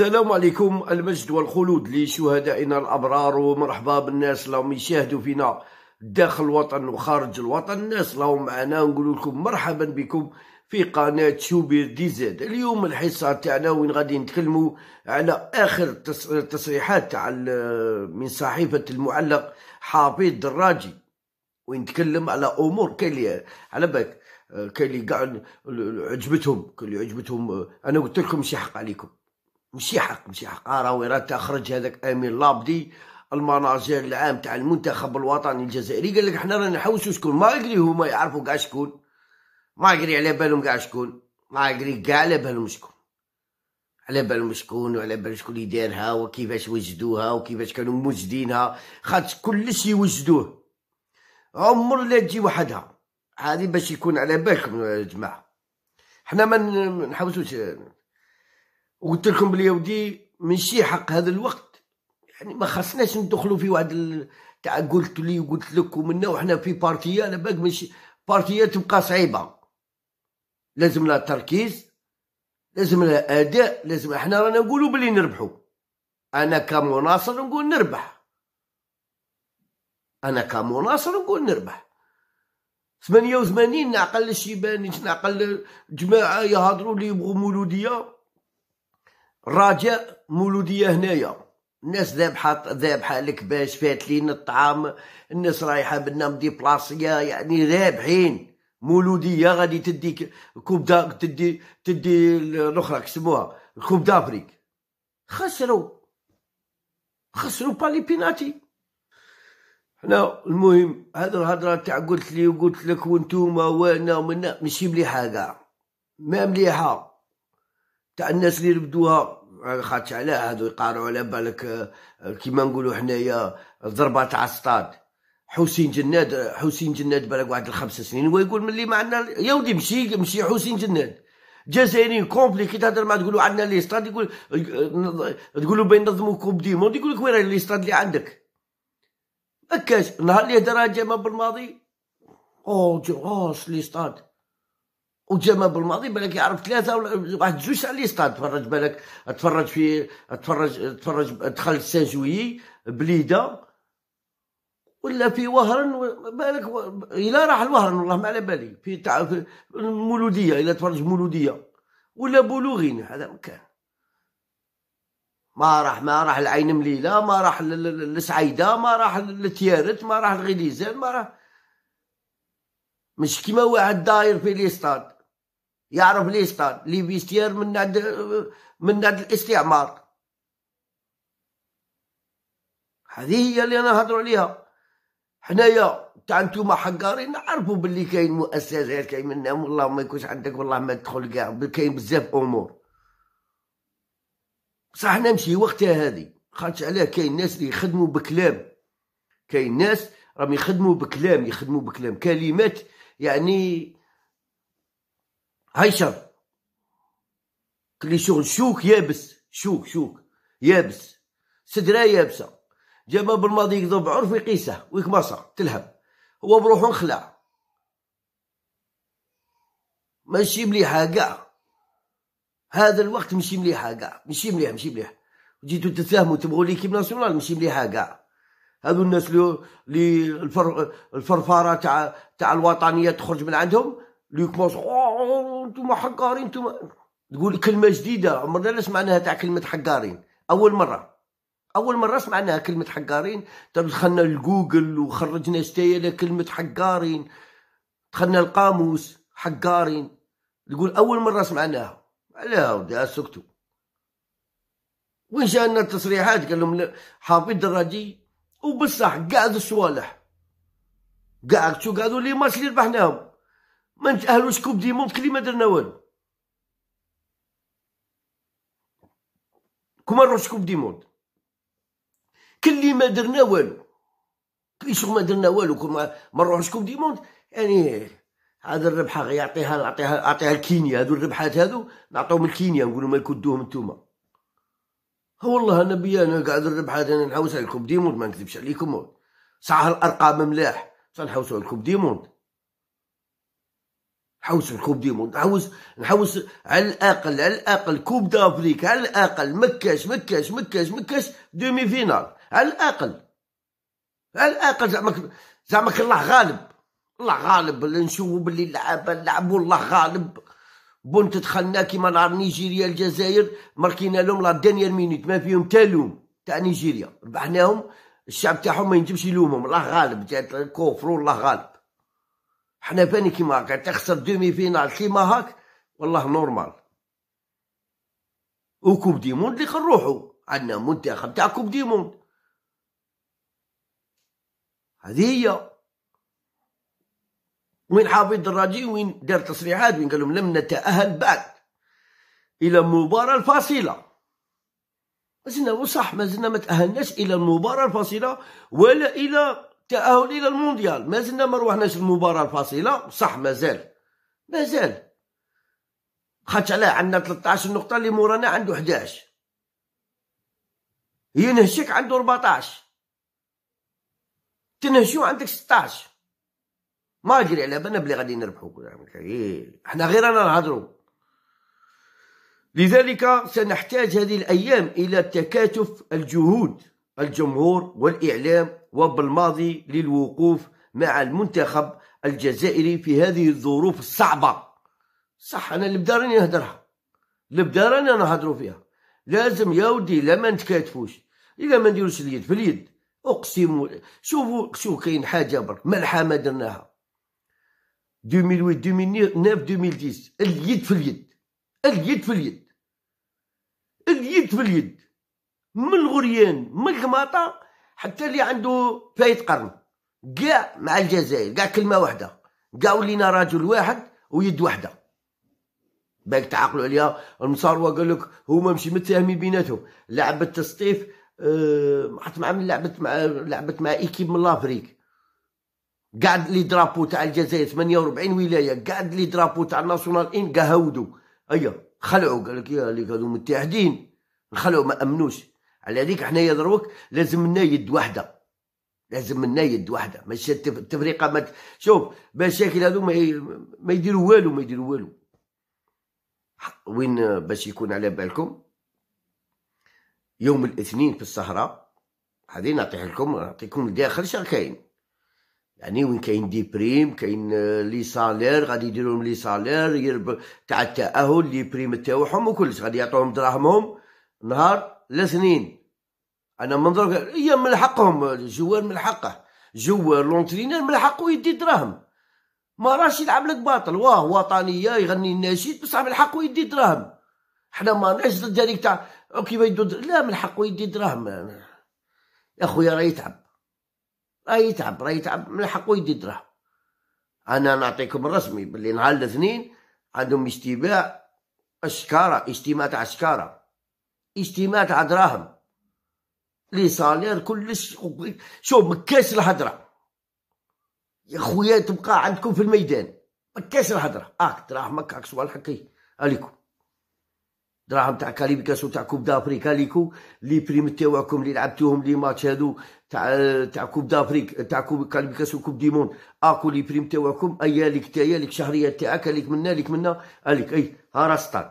السلام عليكم المجد والخلود لشهدائنا الابرار ومرحبا بالناس اللي يشاهدوا فينا داخل الوطن وخارج الوطن الناس اللي معنا نقول لكم مرحبا بكم في قناة شوبير دي زاد اليوم الحصة تاعنا وين غادي نتكلموا على آخر التصريحات تاع من صحيفة المعلق حافظ دراجي وين تكلم على أمور كالية على بالك كاين اللي قاعد عجبتهم كاين اللي عجبتهم انا قلت لكم شي حق عليكم ماشي حق ماشي حق آه، راهو راه تخرج هذاك امين لابدي المناجر العام تاع المنتخب الوطني الجزائري قال لك حنا رانا نحوسوا شكون ما يدري هما يعرفوا كاع شكون ما يدري على بالهم كاع شكون ما يدري كاع على بالهم شكون على بالهم شكون وعلى بال شكون اللي دارها وكيفاش وجدوها وكيفاش كانوا موجدينها خاطر كلش يوجدوه عمر لا تجي وحدها هذه باش يكون على بالكم يا جماعه حنا ما نحوسوش وقلت لكم باليهودي ماشي حق هذا الوقت يعني ما خصناش ندخلوا في واحد ال... تاع قلت لي وقلت لك ومنا وحنا في بارتيه على بالك ماشي بارتيه تبقى صعيبه لازم لها تركيز لازم لها اداء لازم احنا رانا نقولوا بلي نربحوا انا كمناصر نقول نربح انا كمناصر نقول نربح 88 نعقل الشيبان نعقل جماعه يهضروا لي يبغوا مولوديه رجاء مولوديه هنايا الناس ذابحه ذابحه لك باش فاتلين الطعام الناس رايحه دي بلاصيه يعني ذابحين مولوديه غادي تدي كوب دا تدي تدي الاخرى كسموها كوب دافريك خسروا خسروا بالي بيناتي حنا المهم هذا الهضره تاع قلت لي وقلت لك وانتوما وانا ومنا ماشي مليحه كاع ما مليحه تاع الناس اللي ربدوها خاطش على هادو يقارعوا على بالك آه، كيما نقولوا حنايا ضربه تاع الصطاد حسين جناد حسين جناد بالك واحد الخمس سنين هو يقول ملي ما عندنا يا ودي مشي مشي حسين جناد جزائريين كومبلي كي تهضر مع تقولوا عندنا لي ستاد يقول آه، تقولوا بين نظموا كوب دي موند يقول لك وين لي ستاد اللي عندك ما كاش النهار اللي هدرها جمال بالماضي او جو اوه لي ستاد وجاما بالماضي بالك يعرف ثلاثه ولا واحد جوج على لي ستاد تفرج بالك تفرج في تفرج تفرج دخل سان بليده ولا في وهرن بالك الى راح الوهرن والله ما على بالي في تاع المولوديه الى تفرج مولوديه ولا بلوغين هذا مكان ما راح ما راح العين مليله ما راح للسعيده ما راح للتيارت ما راح لغليزان ما راح مش كيما واحد داير في ليستاد يعرف ليستا لي فيستير من عند من عند الاستعمار هذه هي اللي انا نهضر عليها حنايا تاع نتوما حقارين نعرفوا باللي كاين مؤسسات كاين منها والله ما يكونش عندك والله ما تدخل كاع كاين بزاف امور بصح نمشي وقتها هذه خاطش علاه كاين ناس اللي يخدموا بكلام كاين ناس راهم يخدموا بكلام يخدموا بكلام كلمات يعني عايشه كلي شغل شوك يابس شوك شوك يابس سدرا يابسه جاب بالماضي يكذب عرف يقيسه ويكبصه تلهب هو بروحو انخلع ماشي مليحه كاع هذا الوقت ماشي مليحه كاع ماشي مليح ماشي مليح جيتو تتساهموا تبغوا ليكيب ناسيونال ماشي مليحه كاع هذو الناس اللي الفر الفرفاره تاع تاع الوطنيه تخرج من عندهم ليك ماس انتم حقارين انتم تقول كلمه جديده عمرنا لا سمعناها تاع كلمه حقارين اول مره اول مره سمعناها كلمه حقارين طيب دخلنا لجوجل وخرجنا استايله كلمه حقارين دخلنا القاموس حقارين تقول اول مره سمعناها لا ودي اسكتوا آه، وين جانا التصريحات قال لهم حافظ دراجي وبصح قاعد الصوالح قاعد شو قعدوا لي ماتش اللي ربحناهم ما نتاهلوش كوب دي موند كلي ما درنا والو كوما نروح نروحش كوب دي موند كلي ما درنا والو كلي شغل ما درنا والو كوما ما نروحش كوب دي موند يعني هذا الربحه يعطيها نعطيها نعطيها لكينيا هذو الربحات هذو نعطوهم لكينيا نقولوا ما يكدوهم نتوما ها والله انا انا قاعد الربحات انا نحوس عليكم ديموند ما نكذبش عليكم صح الارقام ملاح صح نحوسوا عليكم ديموند حوس الكوب دي موند حوس نحوس على الاقل على الاقل كوب دافريك على الاقل مكاش مكاش مكاش مكاش دومي فينال على الاقل على الاقل زعما زعما الله غالب الله غالب اللي نشوفوا باللي اللعابه لعبوا الله غالب بنت دخلنا كيما نهار نيجيريا الجزائر ماركينا لهم لا دانيير مينيت ما فيهم تا لوم تاع نيجيريا ربحناهم الشعب تاعهم ما ينجمش يلومهم الله غالب كوفرو الله غالب حنا فاني كيما هكا تخسر دومي فينال كيما هاك والله نورمال وكوب دي موند اللي خنروحو عندنا منتخب تاع كوب دي موند هذه هي وين حافظ الراجي وين دار تصريحات وين قال لم نتأهل بعد إلى المباراة الفاصلة مازلنا وصح مازلنا ما تأهلناش إلى المباراة الفاصلة ولا إلى تأهل إلى المونديال ما زلنا ما روحناش المباراة الفاصلة صح مازال مازال خاطش علاه عندنا 13 نقطة اللي مورانا عنده 11 ينهشك عنده 14 تنهشو عندك 16 ما ادري على بالنا بلي غادي نربحو إيه. حنا غير انا نهضرو لذلك سنحتاج هذه الايام الى تكاتف الجهود الجمهور والإعلام وبالماضي للوقوف مع المنتخب الجزائري في هذه الظروف الصعبة صح أنا اللي بداراني نهدرها اللي بداراني نهدرو فيها لازم يا ودي لا ما نتكاتفوش إلا ما نديروش اليد في اليد أقسم شوفوا شوفوا كاين حاجة برك ملحمة درناها 2008 2009 2010 اليد في اليد اليد في اليد اليد في اليد من الغريان من القماطه حتى اللي عنده فايت قرن كاع مع الجزائر كاع كلمه واحده كاع ولينا رجل واحد ويد واحده باك تعقلوا عليها المصاروه قال لك هما مشي متهمين بيناتهم لعبت تسطيف أه مع من لعبت مع لعبت مع ايكيب من لافريك قعد لي درابو تاع الجزائر 48 ولايه قعد لي درابو تاع الناسيونال ان قهودوا ايا أيوه، خلعوا قال لك يا اللي قالوا متحدين نخلعوا ما امنوش على هذيك حنايا دروك لازم لنا يد واحده لازم لنا يد واحده ماشي التفريقه ما شوف مشاكل هذو ما يديروا والو ما يديروا والو وين باش يكون على بالكم يوم الاثنين في السهره هذه نعطيه لكم نعطيكم الداخل شنو كاين يعني وين كاين دي بريم كاين لي سالير غادي يديروا لهم لي سالير تاع التاهل لي بريم تاعهم وكلش غادي يعطوهم دراهمهم نهار لسنين انا منظرك هي من حقهم الجوار من حقه جوار لونترينير من حقه يدي دراهم ما راش يلعب لك باطل واه وطنيه يغني الناشيد بصح من حقه يدي دراهم حنا ما ناش ضد هذيك تاع كيما يدو لا من حقه يدي دراهم يا خويا راه يتعب راه يتعب راه يتعب من حقه يدي دراهم انا نعطيكم الرسمي باللي نهار الاثنين عندهم اجتماع الشكاره اجتماع تاع الشكاره اجتماع تاع دراهم لي سالير كلش شوف مكاش الهضره يا خويا تبقى عندكم في الميدان مكاش الهضره اك آه، دراهمك هاك سؤال حقي عليكم دراهم تاع كاليبيكاس تاع كوب دافريك ليكو لي بريم تاعكم اللي لعبتوهم لي ماتش هادو تاع تاع كوب دافريك تاع كوب كاليبيكاس وكوب ديمون اكو لي بريم تاعكم ايا ليك تايا ليك شهريه تاعك ليك منا ليك منا عليك اي ها راسطان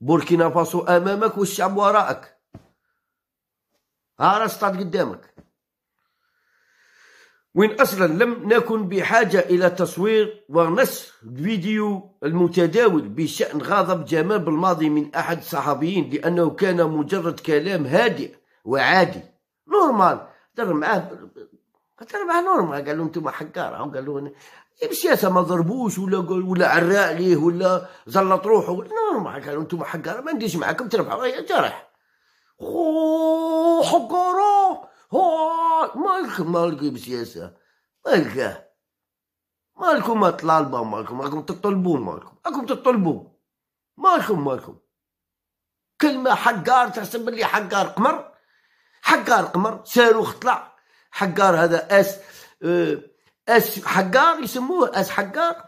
بوركينا فاسو امامك والشعب وراءك ارسطاد قدامك وين اصلا لم نكن بحاجه الى تصوير ونشر فيديو المتداول بشان غضب جمال بالماضي من احد الصحفيين لانه كان مجرد كلام هادئ وعادي نورمال در معاه قلت انا نورمال قال له انتم حكار قال له إيه، بسياسه ما ضربوش ولا ولا عراء ليه ولا زلط روحه نورمال قالوا انتم حكار ما نديش معاكم تربحوا جرح خو حكارة ها مالك مالك بسياسه مالك مالكم ما مالكم راكم تطلبون مالكم راكم تطلبون مالكم مالكم كلمه حقار تحسب اللي حقار قمر حقار قمر صاروخ طلع حجار هذا اس أه، اس حجار يسموه اس حجار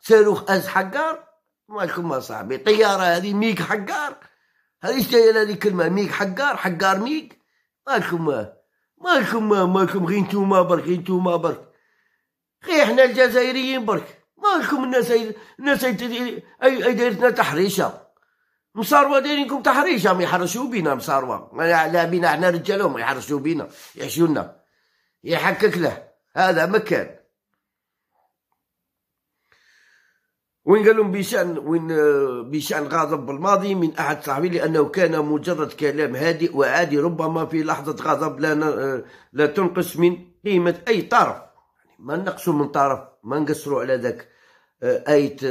صاروخ اس حجار مالكم صاحبي طياره هذه ميك حجار هذه جايه هذه كلمه ميك حجار حجار ميك مالكم مالكم مالكم غير نتوما برك غير نتوما برك غير حنا الجزائريين برك مالكم الناس الناس اي اي دايرتنا تحريشه مصاروا دايرينكم تحريش راهم يحرشوا بينا مصاروا لا بينا احنا رجالهم يحرشوا بينا يعشونا يحكك له هذا مكان وين قال لهم بشان وين آه، بشان غضب بالماضي من احد صاحبي لانه كان مجرد كلام هادئ وعادي ربما في لحظه غضب لا آه، لا تنقص من قيمه اي طرف يعني ما نقصوا من طرف ما نقصروا على ذاك ايت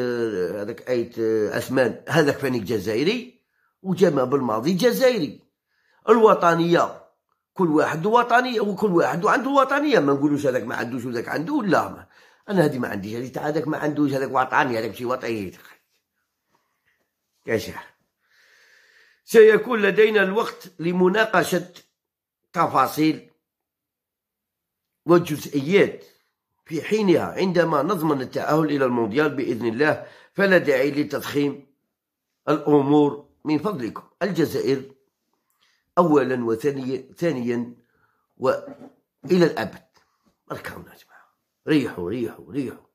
هذاك ايت عثمان هذاك فانيك جزائري وجمع بالماضي جزائري الوطنيه كل واحد وطنيه وكل واحد عنده وطنيه ما نقولوش هذاك ما عندوش وذاك عنده لا ما. انا هذه ما عنديش هذه تاع هذاك ما عندوش هذاك وطني هذاك ماشي وطني كاش سيكون لدينا الوقت لمناقشه تفاصيل والجزئيات في حينها عندما نضمن التأهل إلى المونديال بإذن الله فلا داعي لتضخيم الأمور من فضلكم الجزائر أولا وثانيا ثانيا وإلى الأبد ركعونا يا جماعة ريحوا ريحوا ريحوا